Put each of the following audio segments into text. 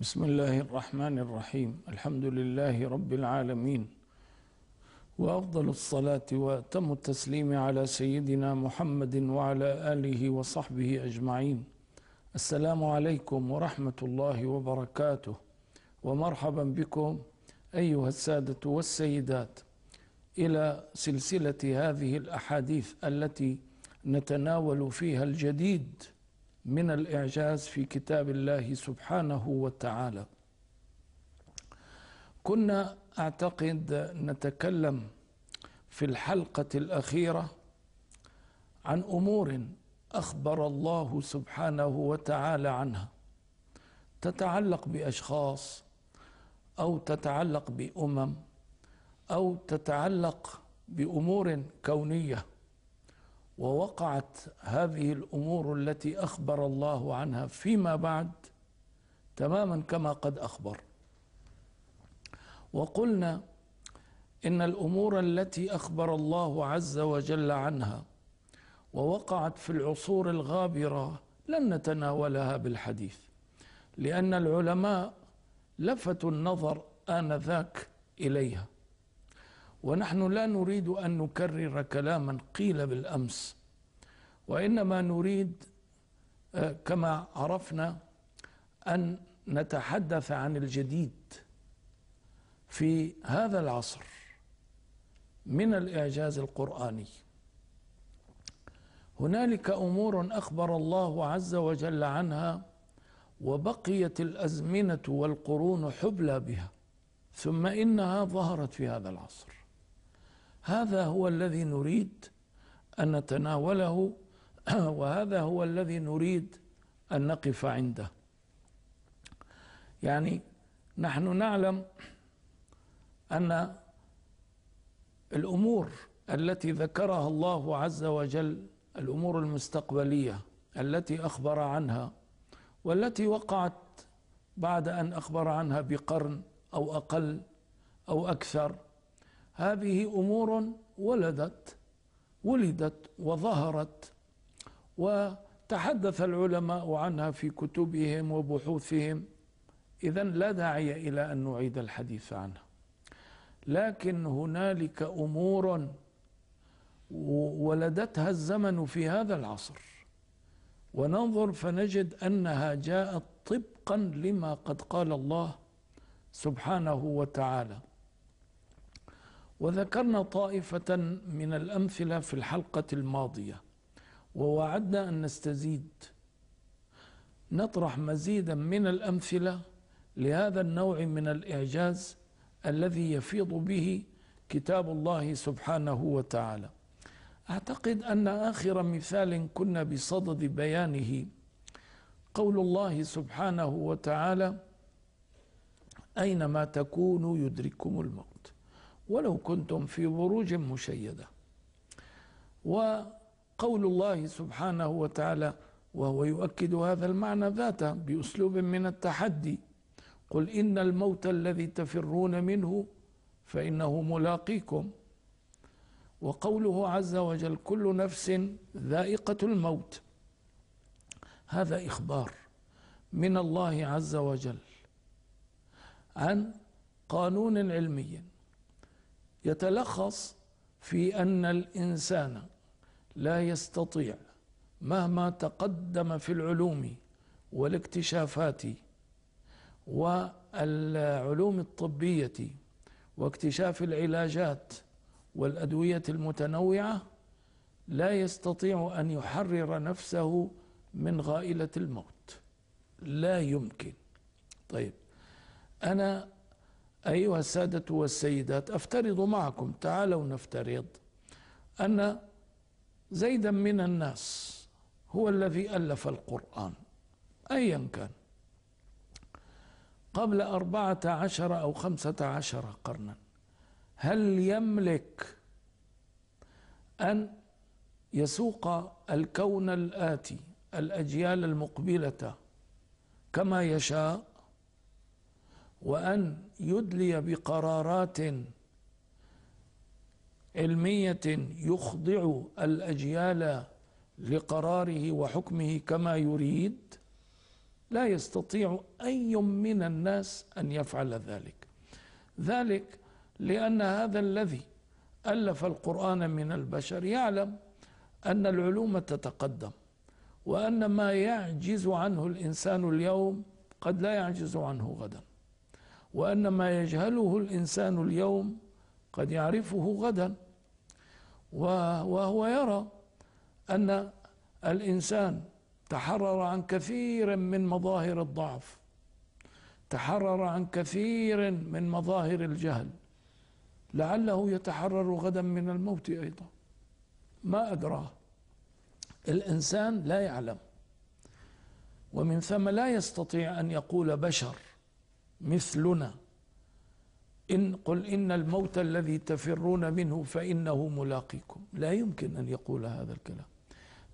بسم الله الرحمن الرحيم الحمد لله رب العالمين وافضل الصلاه واتم التسليم على سيدنا محمد وعلى اله وصحبه اجمعين السلام عليكم ورحمه الله وبركاته ومرحبا بكم ايها الساده والسيدات الى سلسله هذه الاحاديث التي نتناول فيها الجديد من الإعجاز في كتاب الله سبحانه وتعالى كنا أعتقد نتكلم في الحلقة الأخيرة عن أمور أخبر الله سبحانه وتعالى عنها تتعلق بأشخاص أو تتعلق بأمم أو تتعلق بأمور كونية ووقعت هذه الأمور التي أخبر الله عنها فيما بعد تماما كما قد أخبر وقلنا إن الأمور التي أخبر الله عز وجل عنها ووقعت في العصور الغابرة لن نتناولها بالحديث لأن العلماء لفتوا النظر آنذاك إليها ونحن لا نريد أن نكرر كلاما قيل بالأمس وإنما نريد آه، كما عرفنا أن نتحدث عن الجديد في هذا العصر من الإعجاز القرآني هنالك أمور أخبر الله عز وجل عنها وبقيت الأزمنة والقرون حبلى بها ثم إنها ظهرت في هذا العصر هذا هو الذي نريد أن نتناوله وهذا هو الذي نريد أن نقف عنده يعني نحن نعلم أن الأمور التي ذكرها الله عز وجل الأمور المستقبلية التي أخبر عنها والتي وقعت بعد أن أخبر عنها بقرن أو أقل أو أكثر هذه أمور ولدت ولدت وظهرت وتحدث العلماء عنها في كتبهم وبحوثهم إذا لا داعي إلى أن نعيد الحديث عنها لكن هنالك أمور ولدتها الزمن في هذا العصر وننظر فنجد أنها جاءت طبقا لما قد قال الله سبحانه وتعالى وذكرنا طائفة من الأمثلة في الحلقة الماضية ووعدنا أن نستزيد نطرح مزيدا من الأمثلة لهذا النوع من الإعجاز الذي يفيض به كتاب الله سبحانه وتعالى أعتقد أن آخر مثال كنا بصدد بيانه قول الله سبحانه وتعالى أينما تكونوا يدرككم الموت ولو كنتم في بروج مشيدة وقول الله سبحانه وتعالى وهو يؤكد هذا المعنى ذاته بأسلوب من التحدي قل إن الموت الذي تفرون منه فإنه ملاقيكم وقوله عز وجل كل نفس ذائقة الموت هذا إخبار من الله عز وجل عن قانون علمي يتلخص في أن الإنسان لا يستطيع مهما تقدم في العلوم والاكتشافات والعلوم الطبية واكتشاف العلاجات والأدوية المتنوعة لا يستطيع أن يحرر نفسه من غائلة الموت لا يمكن طيب أنا أيها السادة والسيدات أفترض معكم تعالوا نفترض أن زيدا من الناس هو الذي ألف القرآن أيا كان قبل أربعة عشر أو خمسة عشر قرنا هل يملك أن يسوق الكون الآتي الأجيال المقبلة كما يشاء وأن يدلي بقرارات علمية يخضع الأجيال لقراره وحكمه كما يريد لا يستطيع أي من الناس أن يفعل ذلك ذلك لأن هذا الذي ألف القرآن من البشر يعلم أن العلوم تتقدم وأن ما يعجز عنه الإنسان اليوم قد لا يعجز عنه غدا وأن ما يجهله الإنسان اليوم قد يعرفه غدا وهو يرى أن الإنسان تحرر عن كثير من مظاهر الضعف تحرر عن كثير من مظاهر الجهل لعله يتحرر غدا من الموت أيضا ما أدراه الإنسان لا يعلم ومن ثم لا يستطيع أن يقول بشر مثلنا إن قل إن الموت الذي تفرون منه فإنه ملاقيكم لا يمكن أن يقول هذا الكلام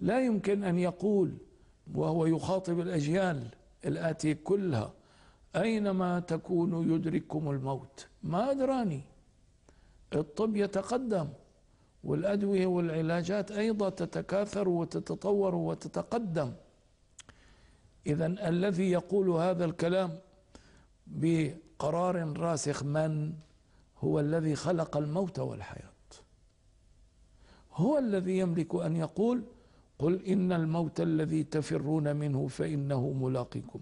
لا يمكن أن يقول وهو يخاطب الأجيال الآتية كلها أينما تكونوا يدرككم الموت ما أدراني الطب يتقدم والأدوية والعلاجات أيضا تتكاثر وتتطور وتتقدم إذا الذي يقول هذا الكلام بقرار راسخ من هو الذي خلق الموت والحياة هو الذي يملك أن يقول قل إن الموت الذي تفرون منه فإنه ملاقيكم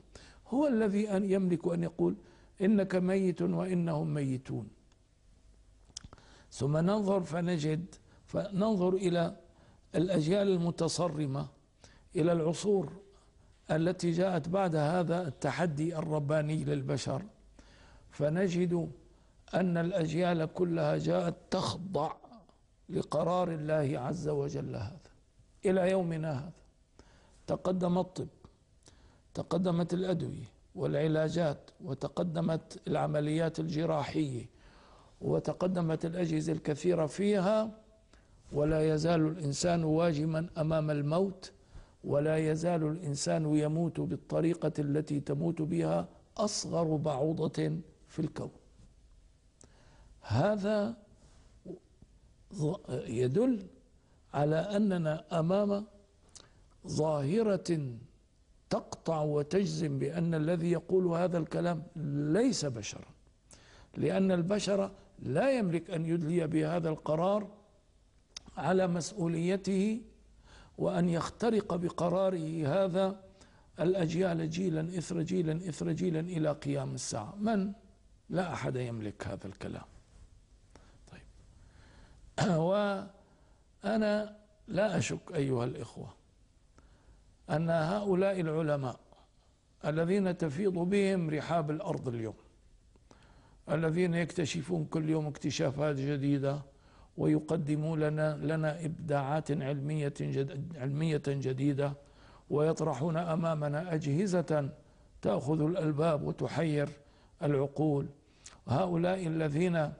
هو الذي أن يملك أن يقول إنك ميت وإنهم ميتون ثم ننظر فنجد فننظر إلى الأجيال المتصرمة إلى العصور التي جاءت بعد هذا التحدي الرباني للبشر فنجد أن الأجيال كلها جاءت تخضع لقرار الله عز وجل هذا إلى يومنا هذا تقدم الطب تقدمت الأدوية والعلاجات وتقدمت العمليات الجراحية وتقدمت الأجهزة الكثيرة فيها ولا يزال الإنسان واجما أمام الموت ولا يزال الإنسان يموت بالطريقة التي تموت بها أصغر بعوضة في الكون هذا يدل على أننا أمام ظاهرة تقطع وتجزم بأن الذي يقول هذا الكلام ليس بشرا لأن البشر لا يملك أن يدلي بهذا القرار على مسؤوليته وأن يخترق بقراره هذا الأجيال جيلا إثر جيلا إثر جيلا إلى قيام الساعة من؟ لا أحد يملك هذا الكلام طيب وأنا لا أشك أيها الإخوة أن هؤلاء العلماء الذين تفيض بهم رحاب الأرض اليوم الذين يكتشفون كل يوم اكتشافات جديدة ويقدموا لنا لنا إبداعات علمية جد علمية جديدة ويطرحون أمامنا أجهزة تأخذ الألباب وتحير العقول هؤلاء الذين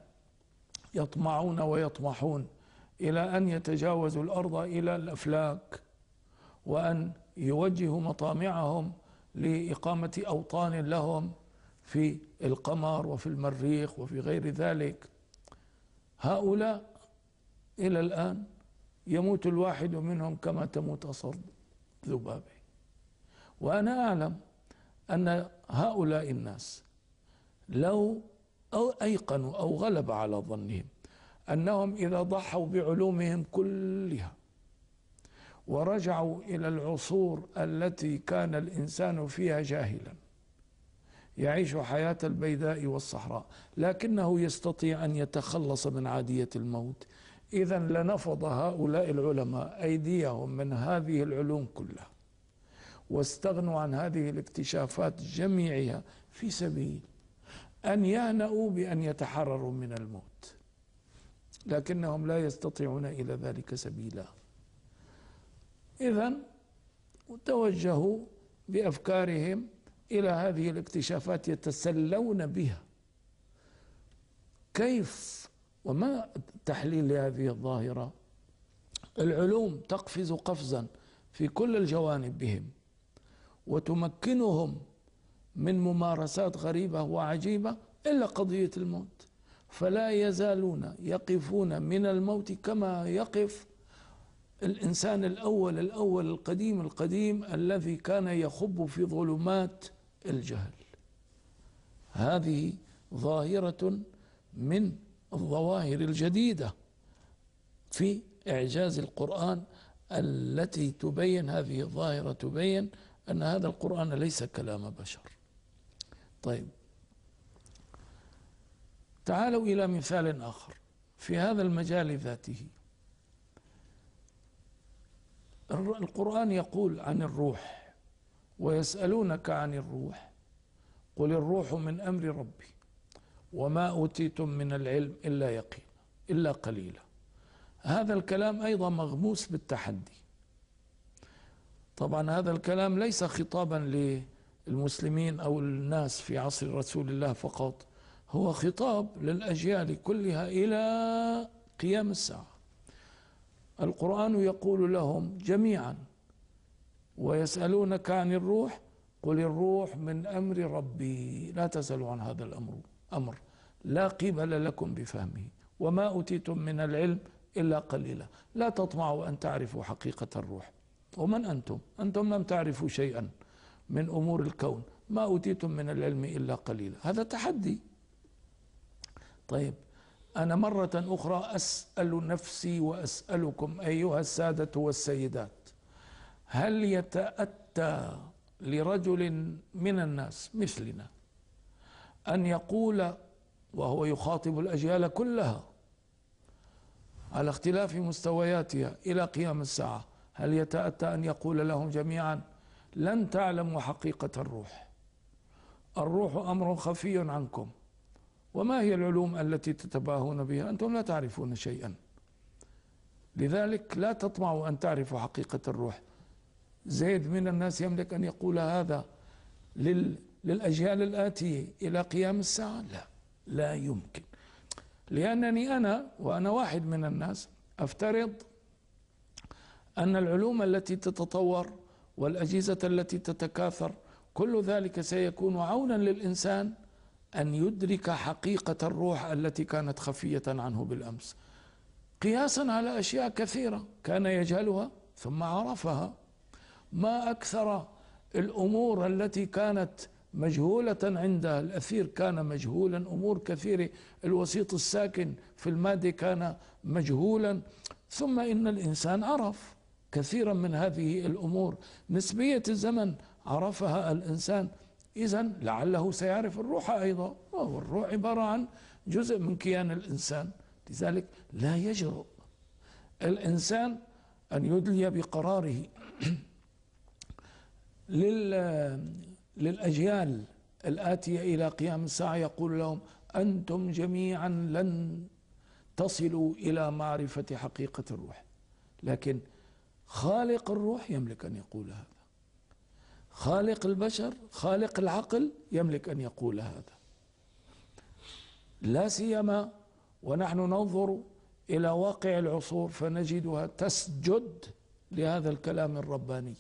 يطمعون ويطمحون إلى أن يتجاوزوا الأرض إلى الأفلاك وأن يوجهوا مطامعهم لإقامة أوطان لهم في القمر وفي المريخ وفي غير ذلك هؤلاء إلى الآن يموت الواحد منهم كما تموت أصر ذبابه وأنا أعلم أن هؤلاء الناس لو أو أيقنوا أو غلب على ظنهم أنهم إذا ضحوا بعلومهم كلها ورجعوا إلى العصور التي كان الإنسان فيها جاهلا يعيش حياة البيداء والصحراء لكنه يستطيع أن يتخلص من عادية الموت إذا لنفض هؤلاء العلماء أيديهم من هذه العلوم كلها واستغنوا عن هذه الاكتشافات جميعها في سبيل أن يهنأوا بأن يتحرروا من الموت لكنهم لا يستطيعون إلى ذلك سبيلا إذا توجهوا بأفكارهم إلى هذه الاكتشافات يتسلون بها كيف وما التحليل لهذه الظاهرة العلوم تقفز قفزا في كل الجوانب بهم وتمكنهم من ممارسات غريبة وعجيبة إلا قضية الموت فلا يزالون يقفون من الموت كما يقف الإنسان الأول الأول القديم القديم الذي كان يخب في ظلمات الجهل هذه ظاهرة من الظواهر الجديدة في إعجاز القرآن التي تبين هذه الظاهرة تبين أن هذا القرآن ليس كلام بشر طيب تعالوا إلى مثال آخر في هذا المجال ذاته القرآن يقول عن الروح ويسألونك عن الروح قل الروح من أمر ربي وما أوتيتم من العلم إلا يقين إلا قليلا هذا الكلام أيضا مغموس بالتحدي طبعا هذا الكلام ليس خطابا للمسلمين أو الناس في عصر رسول الله فقط هو خطاب للأجيال كلها إلى قيام الساعة القرآن يقول لهم جميعا ويسألونك عن الروح قل الروح من أمر ربي لا تسألوا عن هذا الأمر أمر لا قبل لكم بفهمه وما أوتيتم من العلم إلا قليلا لا تطمعوا أن تعرفوا حقيقة الروح ومن أنتم أنتم لم تعرفوا شيئا من أمور الكون ما أوتيتم من العلم إلا قليلا هذا تحدي طيب أنا مرة أخرى أسأل نفسي وأسألكم أيها السادة والسيدات هل يتأتى لرجل من الناس مثلنا أن يقول وهو يخاطب الأجيال كلها على اختلاف مستوياتها إلى قيام الساعة هل يتأتى أن يقول لهم جميعا لن تعلموا حقيقة الروح الروح أمر خفي عنكم وما هي العلوم التي تتباهون بها أنتم لا تعرفون شيئا لذلك لا تطمعوا أن تعرفوا حقيقة الروح زيد من الناس يملك أن يقول هذا لل للأجيال الآتية إلى قيام الساعة لا لا يمكن لأنني أنا وأنا واحد من الناس أفترض أن العلوم التي تتطور والأجهزة التي تتكاثر كل ذلك سيكون عونا للإنسان أن يدرك حقيقة الروح التي كانت خفية عنه بالأمس قياسا على أشياء كثيرة كان يجهلها ثم عرفها ما أكثر الأمور التي كانت مجهولة عند الأثير كان مجهولا أمور كثيرة الوسيط الساكن في المادة كان مجهولا ثم إن الإنسان عرف كثيرا من هذه الأمور نسبية الزمن عرفها الإنسان إذا لعله سيعرف الروح أيضا الروح عبارة عن جزء من كيان الإنسان لذلك لا يجرؤ الإنسان أن يدلي بقراره لل للأجيال الآتية إلى قيام الساعة يقول لهم أنتم جميعا لن تصلوا إلى معرفة حقيقة الروح لكن خالق الروح يملك أن يقول هذا خالق البشر خالق العقل يملك أن يقول هذا لا سيما ونحن ننظر إلى واقع العصور فنجدها تسجد لهذا الكلام الرباني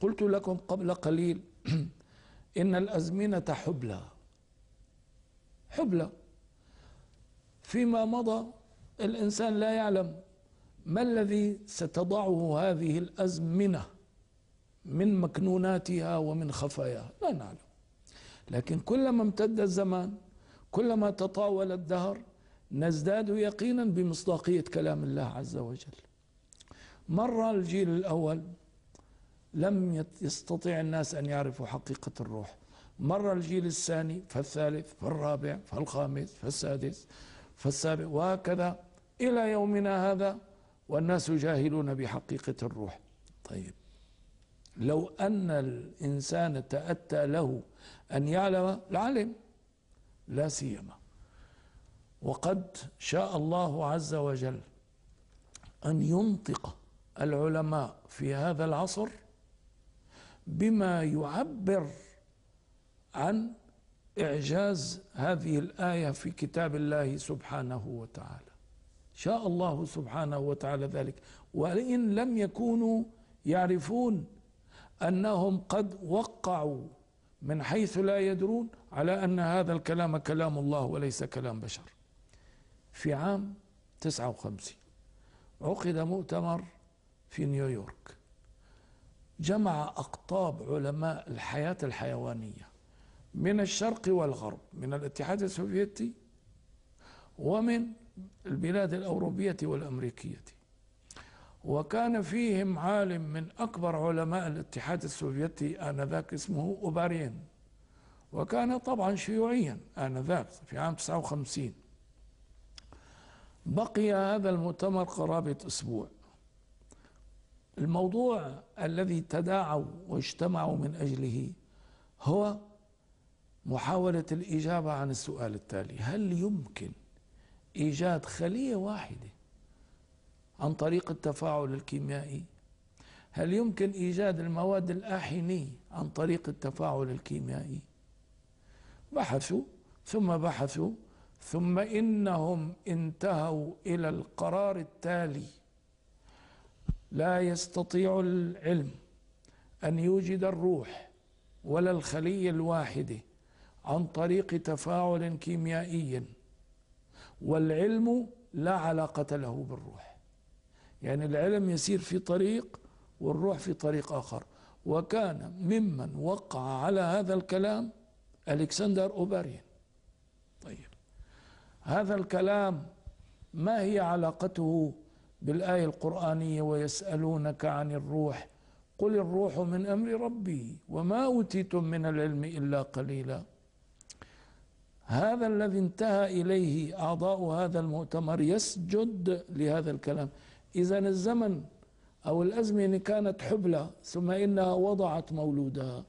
قلت لكم قبل قليل إن الأزمنة حبلى حبلى فيما مضى الإنسان لا يعلم ما الذي ستضعه هذه الأزمنة من مكنوناتها ومن خفاياها لا نعلم لكن كلما امتد الزمان كلما تطاول الدهر نزداد يقينا بمصداقية كلام الله عز وجل مر الجيل الأول لم يستطع الناس أن يعرفوا حقيقة الروح مر الجيل الثاني فالثالث فالرابع فالخامس فالسادس فالسابع وهكذا إلى يومنا هذا والناس جاهلون بحقيقة الروح طيب لو أن الإنسان تأتى له أن يعلم العلم لا سيما وقد شاء الله عز وجل أن ينطق العلماء في هذا العصر بما يعبر عن إعجاز هذه الآية في كتاب الله سبحانه وتعالى شاء الله سبحانه وتعالى ذلك وإن لم يكونوا يعرفون أنهم قد وقعوا من حيث لا يدرون على أن هذا الكلام كلام الله وليس كلام بشر في عام 59 عقد مؤتمر في نيويورك جمع أقطاب علماء الحياة الحيوانية من الشرق والغرب من الاتحاد السوفيتي ومن البلاد الأوروبية والأمريكية وكان فيهم عالم من أكبر علماء الاتحاد السوفيتي آنذاك اسمه أوبارين وكان طبعا شيوعيا آنذاك في عام 59 بقي هذا المؤتمر قرابة أسبوع الموضوع الذي تداعوا واجتمعوا من اجله هو محاوله الاجابه عن السؤال التالي هل يمكن ايجاد خليه واحده عن طريق التفاعل الكيميائي هل يمكن ايجاد المواد الاحنيه عن طريق التفاعل الكيميائي بحثوا ثم بحثوا ثم انهم انتهوا الى القرار التالي لا يستطيع العلم أن يوجد الروح ولا الخلية الواحدة عن طريق تفاعل كيميائي والعلم لا علاقة له بالروح يعني العلم يسير في طريق والروح في طريق آخر وكان ممن وقع على هذا الكلام ألكسندر أوبارين طيب هذا الكلام ما هي علاقته بالآية القرآنية ويسألونك عن الروح قل الروح من أمر ربي وما أوتيتم من العلم إلا قليلا هذا الذي انتهى إليه أعضاء هذا المؤتمر يسجد لهذا الكلام إذا الزمن أو الأزمنة كانت حبلى ثم إنها وضعت مولودها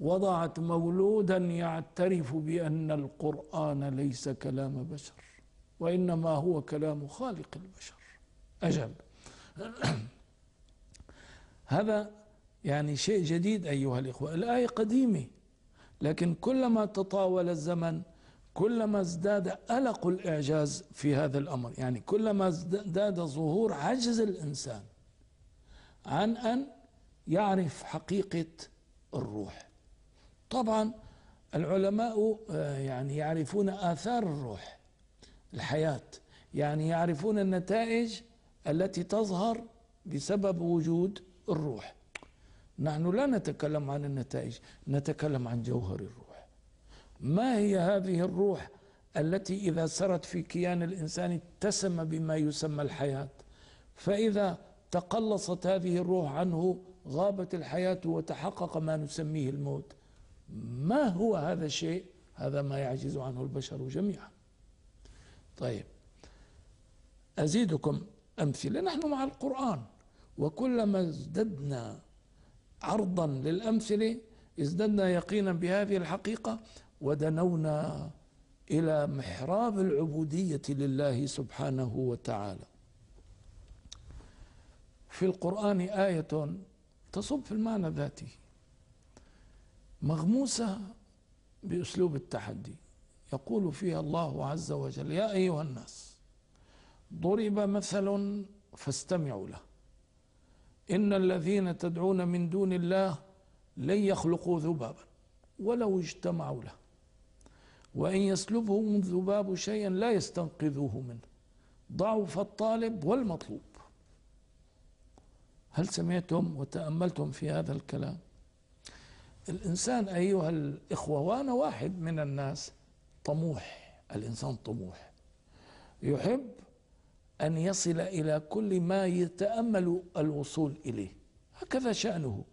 وضعت مولودا يعترف بأن القرآن ليس كلام بشر وإنما هو كلام خالق البشر أجل هذا يعني شيء جديد أيها الإخوة الآية قديمة لكن كلما تطاول الزمن كلما ازداد ألق الإعجاز في هذا الأمر يعني كلما ازداد ظهور عجز الإنسان عن أن يعرف حقيقة الروح طبعا العلماء آه، يعني يعرفون آثار الروح الحياة يعني يعرفون النتائج التي تظهر بسبب وجود الروح نحن لا نتكلم عن النتائج نتكلم عن جوهر الروح ما هي هذه الروح التي إذا سرت في كيان الإنسان اتسم بما يسمى الحياة فإذا تقلصت هذه الروح عنه غابت الحياة وتحقق ما نسميه الموت ما هو هذا الشيء هذا ما يعجز عنه البشر جميعا طيب أزيدكم أمثلة نحن مع القرآن وكلما ازددنا عرضا للأمثلة ازددنا يقينا بهذه الحقيقة ودنونا إلى محراب العبودية لله سبحانه وتعالى في القرآن آية تصب في المعنى ذاته مغموسة بأسلوب التحدي يقول فيها الله عز وجل يا أيها الناس ضرب مثل فاستمعوا له إن الذين تدعون من دون الله لن يخلقوا ذبابا ولو اجتمعوا له وإن يسلبهم الذباب شيئا لا يستنقذوه منه ضعف الطالب والمطلوب هل سمعتم وتأملتم في هذا الكلام الإنسان أيها الإخوة وأنا واحد من الناس طموح الإنسان طموح يحب أن يصل إلى كل ما يتأمل الوصول إليه هكذا شأنه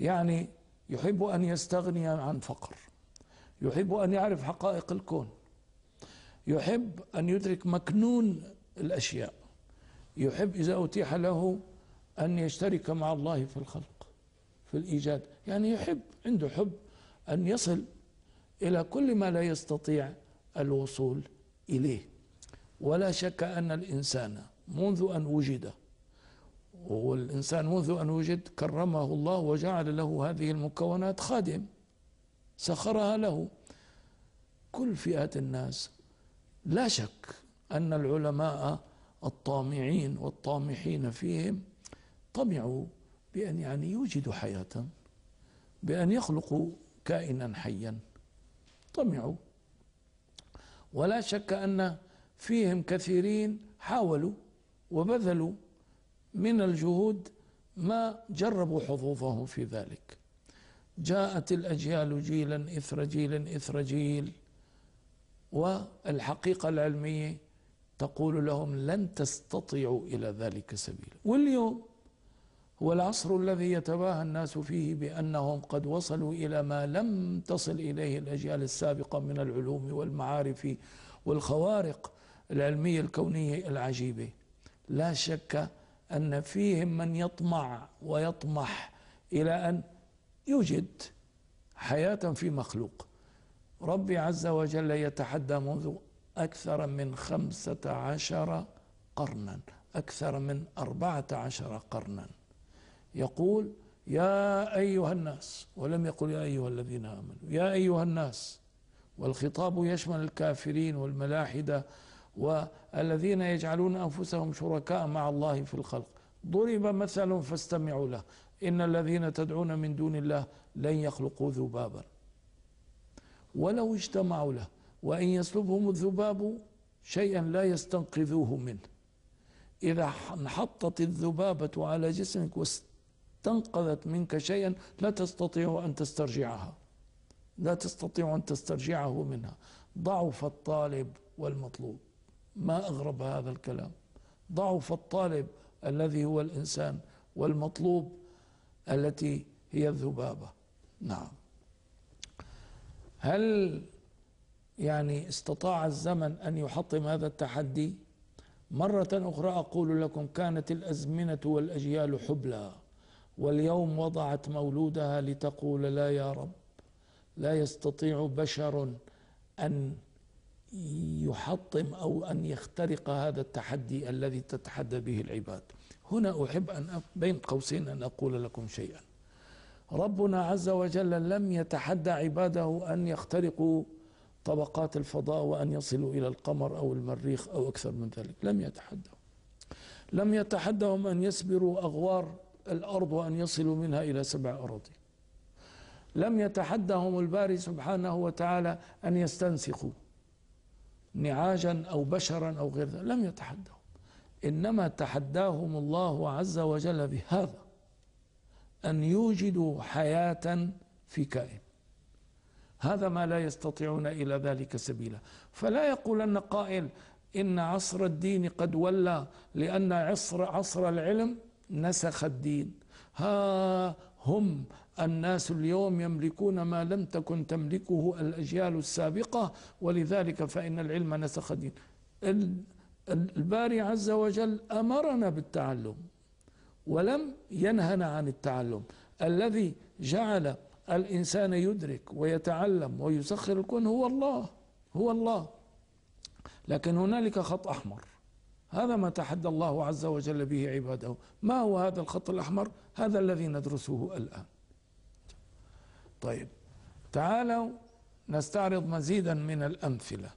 يعني يحب أن يستغني عن فقر يحب أن يعرف حقائق الكون يحب أن يدرك مكنون الأشياء يحب إذا أتيح له أن يشترك مع الله في الخلق في الإيجاد يعني يحب عنده حب أن يصل إلى كل ما لا يستطيع الوصول إليه ولا شك أن الإنسان منذ أن وجد والإنسان منذ أن وجد كرمه الله وجعل له هذه المكونات خادم سخرها له كل فئات الناس لا شك أن العلماء الطامعين والطامحين فيهم طمعوا بأن يعني يوجدوا حياة بأن يخلقوا كائنا حيا طمعوا ولا شك أن فيهم كثيرين حاولوا وبذلوا من الجهود ما جربوا حظوظهم في ذلك جاءت الأجيال جيلا إثر جيل إثر جيل والحقيقة العلمية تقول لهم لن تستطيعوا إلى ذلك سبيلا واليوم هو العصر الذي يتباهى الناس فيه بأنهم قد وصلوا إلى ما لم تصل إليه الأجيال السابقة من العلوم والمعارف والخوارق العلمية الكونية العجيبة لا شك أن فيهم من يطمع ويطمح إلى أن يوجد حياة في مخلوق ربي عز وجل يتحدى منذ أكثر من خمسة عشر قرنا أكثر من أربعة عشر قرنا يقول يا أيها الناس ولم يقل يا أيها الذين آمنوا يا أيها الناس والخطاب يشمل الكافرين والملاحدة والذين يجعلون أنفسهم شركاء مع الله في الخلق ضرب مثل فاستمعوا له إن الذين تدعون من دون الله لن يخلقوا ذبابا ولو اجتمعوا له وإن يسلبهم الذباب شيئا لا يستنقذوه منه إذا انحطت الذبابة على جسمك واستنقذت منك شيئا لا تستطيع أن تسترجعها لا تستطيع أن تسترجعه منها ضعف الطالب والمطلوب ما أغرب هذا الكلام ضعف الطالب الذي هو الإنسان والمطلوب التي هي الذبابة نعم هل يعني استطاع الزمن أن يحطم هذا التحدي مرة أخرى أقول لكم كانت الأزمنة والأجيال حبلى واليوم وضعت مولودها لتقول لا يا رب لا يستطيع بشر أن يحطم أو أن يخترق هذا التحدي الذي تتحدى به العباد هنا أحب أن بين قوسين أن أقول لكم شيئا ربنا عز وجل لم يتحدى عباده أن يخترقوا طبقات الفضاء وأن يصلوا إلى القمر أو المريخ أو أكثر من ذلك لم يتحدهم لم يتحدهم أن يسبروا أغوار الأرض وأن يصلوا منها إلى سبع أراضي لم يتحدهم الباري سبحانه وتعالى أن يستنسخوا نعاجا أو بشرا أو غير ذلك لم يتحدهم إنما تحداهم الله عز وجل بهذا أن يوجدوا حياة في كائن هذا ما لا يستطيعون إلى ذلك سبيلا فلا يقولن قائل إن عصر الدين قد ولى لأن عصر عصر العلم نسخ الدين ها هم الناس اليوم يملكون ما لم تكن تملكه الأجيال السابقة ولذلك فإن العلم نسخ دين الباري عز وجل أمرنا بالتعلم ولم ينهنا عن التعلم الذي جعل الإنسان يدرك ويتعلم ويسخر الكون هو الله هو الله لكن هنالك خط أحمر هذا ما تحدى الله عز وجل به عباده ما هو هذا الخط الأحمر هذا الذي ندرسه الآن طيب تعالوا نستعرض مزيدا من الأمثلة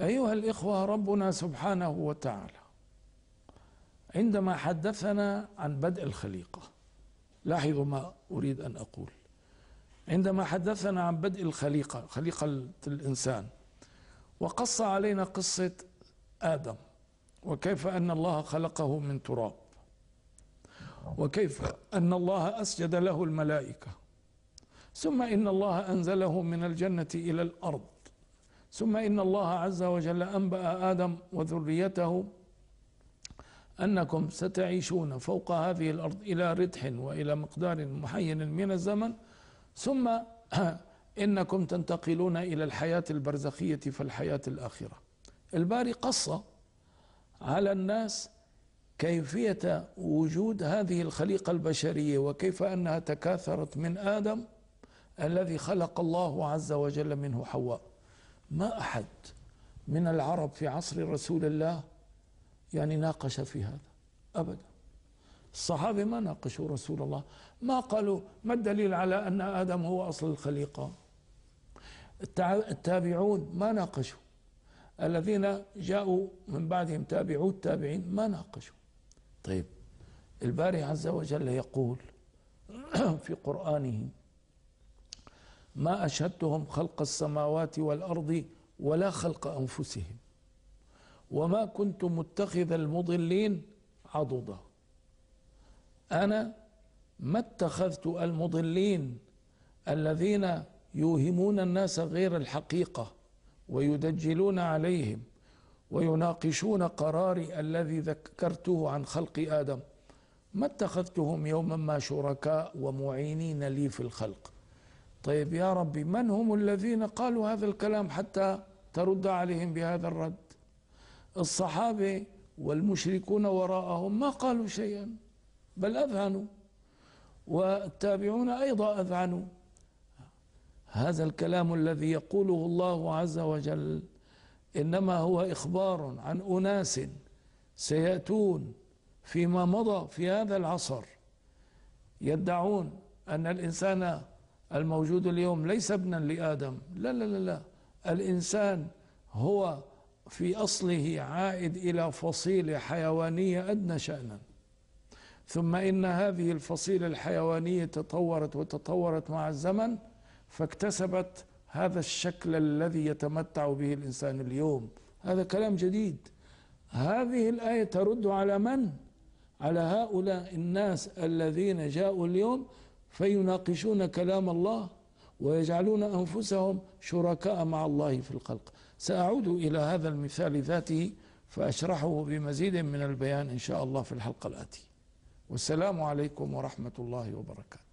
أيها الإخوة ربنا سبحانه وتعالى عندما حدثنا عن بدء الخليقة لاحظوا ما أريد أن أقول عندما حدثنا عن بدء الخليقة خليقة الإنسان وقص علينا قصة آدم وكيف أن الله خلقه من تراب وكيف أن الله أسجد له الملائكة ثم إن الله أنزله من الجنة إلى الأرض ثم إن الله عز وجل أنبأ آدم وذريته أنكم ستعيشون فوق هذه الأرض إلى ردح وإلى مقدار محين من الزمن ثم إنكم تنتقلون إلى الحياة البرزخية فالحياة الآخرة الباري قص على الناس كيفية وجود هذه الخليقة البشرية وكيف أنها تكاثرت من آدم الذي خلق الله عز وجل منه حواء ما أحد من العرب في عصر رسول الله يعني ناقش في هذا أبدا الصحابة ما ناقشوا رسول الله ما قالوا ما الدليل على أن آدم هو أصل الخليقة التابعون ما ناقشوا الذين جاءوا من بعدهم تابعوا التابعين ما ناقشوا طيب الباري عز وجل يقول في قرآنه ما أشهدتهم خلق السماوات والأرض ولا خلق أنفسهم وما كنت متخذ المضلين عضدا أنا ما اتخذت المضلين الذين يوهمون الناس غير الحقيقة ويدجلون عليهم ويناقشون قراري الذي ذكرته عن خلق ادم ما اتخذتهم يوما ما شركاء ومعينين لي في الخلق طيب يا ربي من هم الذين قالوا هذا الكلام حتى ترد عليهم بهذا الرد الصحابه والمشركون وراءهم ما قالوا شيئا بل اذعنوا والتابعون ايضا اذعنوا هذا الكلام الذي يقوله الله عز وجل إنما هو إخبار عن أناس سيأتون فيما مضى في هذا العصر يدعون أن الإنسان الموجود اليوم ليس ابنا لآدم لا لا لا لا الإنسان هو في أصله عائد إلى فصيلة حيوانية أدنى شأنا ثم إن هذه الفصيلة الحيوانية تطورت وتطورت مع الزمن فاكتسبت هذا الشكل الذي يتمتع به الانسان اليوم هذا كلام جديد هذه الايه ترد على من على هؤلاء الناس الذين جاءوا اليوم فيناقشون كلام الله ويجعلون انفسهم شركاء مع الله في الخلق ساعود الى هذا المثال ذاته فاشرحه بمزيد من البيان ان شاء الله في الحلقه الاتيه والسلام عليكم ورحمه الله وبركاته